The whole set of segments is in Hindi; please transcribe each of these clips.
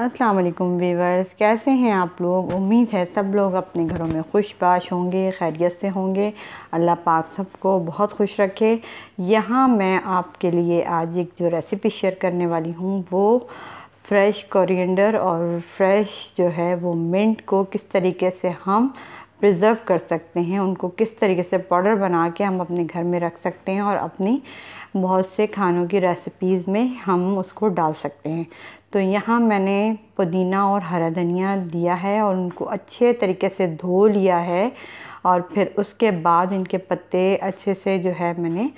अस्सलाम वालेकुम वीवर्स कैसे हैं आप लोग उम्मीद है सब लोग अपने घरों में खुश बाश होंगे खैरियत से होंगे अल्लाह पाक सबको बहुत खुश रखे यहाँ मैं आपके लिए आज एक जो रेसिपी शेयर करने वाली हूँ वो फ्रेश कोरिएंडर और फ्रेश जो है वो मिंट को किस तरीके से हम प्रिजर्व कर सकते हैं उनको किस तरीके से पाउडर बना के हम अपने घर में रख सकते हैं और अपनी बहुत से खानों की रेसिपीज़ में हम उसको डाल सकते हैं तो यहाँ मैंने पुदीना और हरा धनिया दिया है और उनको अच्छे तरीके से धो लिया है और फिर उसके बाद इनके पत्ते अच्छे से जो है मैंने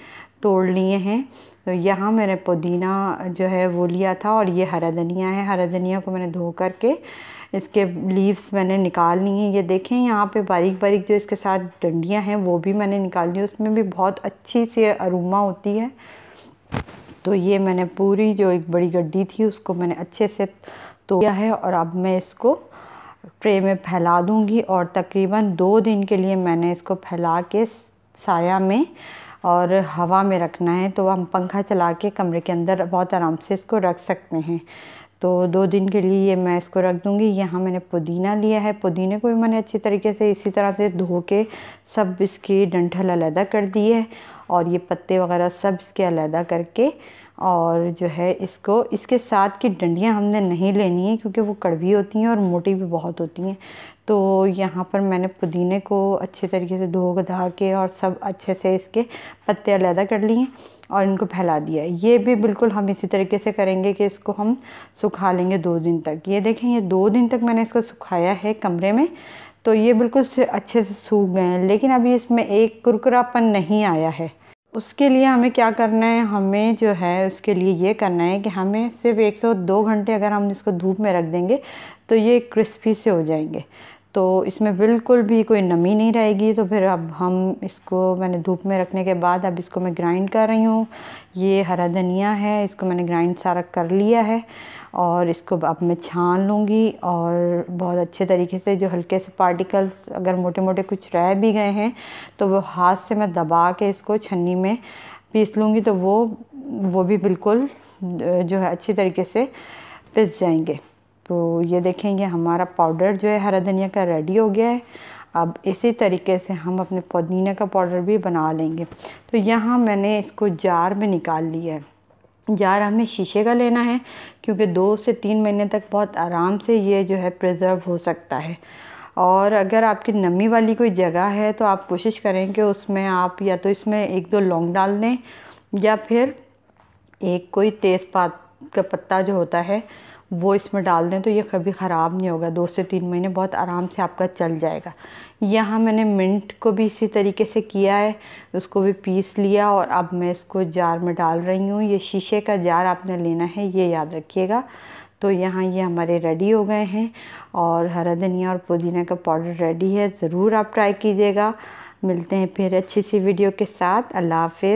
तोड़ लिए हैं तो यहाँ मैंने पुदीना जो है वो लिया था और ये हरा धनिया है हरा धनिया को मैंने धो कर के इसके लीव्स मैंने निकाल ली हैं ये देखें यहाँ पे बारीक बारीक जो इसके साथ डंडियाँ हैं वो भी मैंने निकाल ली उसमें भी बहुत अच्छी सी अरूमा होती है तो ये मैंने पूरी जो एक बड़ी गड्डी थी उसको मैंने अच्छे से तोड़ा है और अब मैं इसको ट्रे में फैला दूँगी और तकरीबन दो दिन के लिए मैंने इसको फैला के साया में और हवा में रखना है तो हम पंखा चला के कमरे के अंदर बहुत आराम से इसको रख सकते हैं तो दो दिन के लिए ये मैं इसको रख दूँगी यहाँ मैंने पुदीना लिया है पुदीने को भी मैंने अच्छी तरीके से इसी तरह से धो के सब इसके डंठल अलहदा कर दिए है और ये पत्ते वगैरह सब इसके अलहदा करके और जो है इसको इसके साथ की डंडियाँ हमने नहीं लेनी है क्योंकि वो कड़वी होती हैं और मोटी भी बहुत होती हैं तो यहाँ पर मैंने पुदीने को अच्छे तरीके से धो धा के और सब अच्छे से इसके पत्ते अलहदा कर लिए और इनको फैला दिया ये भी बिल्कुल हम इसी तरीके से करेंगे कि इसको हम सुखा लेंगे दो दिन तक ये देखें ये दो दिन तक मैंने इसको सुखाया है कमरे में तो ये बिल्कुल अच्छे से सूख गए हैं लेकिन अभी इसमें एक कुरकुरापन नहीं आया है उसके लिए हमें क्या करना है हमें जो है उसके लिए ये करना है कि हमें सिर्फ 102 घंटे अगर हम इसको धूप में रख देंगे तो ये क्रिस्पी से हो जाएंगे तो इसमें बिल्कुल भी कोई नमी नहीं रहेगी तो फिर अब हम इसको मैंने धूप में रखने के बाद अब इसको मैं ग्राइंड कर रही हूँ ये हरा धनिया है इसको मैंने ग्राइंड सारा कर लिया है और इसको अब मैं छान लूँगी और बहुत अच्छे तरीके से जो हल्के से पार्टिकल्स अगर मोटे मोटे कुछ रह भी गए हैं तो वो हाथ से मैं दबा के इसको छन्नी में पीस लूँगी तो वो वो भी बिल्कुल जो है अच्छी तरीके से पिस जाएंगे तो ये देखेंगे हमारा पाउडर जो है हरा धनिया का रेडी हो गया है अब इसी तरीके से हम अपने पुदीना का पाउडर भी बना लेंगे तो यहाँ मैंने इसको जार में निकाल लिया है जार हमें शीशे का लेना है क्योंकि दो से तीन महीने तक बहुत आराम से ये जो है प्रिजर्व हो सकता है और अगर आपकी नमी वाली कोई जगह है तो आप कोशिश करें कि उसमें आप या तो इसमें एक दो लौंग डाल दें या फिर एक कोई तेज़पात का पत्ता जो होता है वो इसमें डाल दें तो ये कभी ख़राब नहीं होगा दो से तीन महीने बहुत आराम से आपका चल जाएगा यहाँ मैंने मिंट को भी इसी तरीके से किया है उसको भी पीस लिया और अब मैं इसको जार में डाल रही हूँ ये शीशे का जार आपने लेना है ये याद रखिएगा तो यहाँ ये हमारे रेडी हो गए हैं और हरा धनिया और पुदीना का पाउडर रेडी है ज़रूर आप ट्राई कीजिएगा मिलते हैं फिर अच्छी सी वीडियो के साथ अल्लाह हाफिज़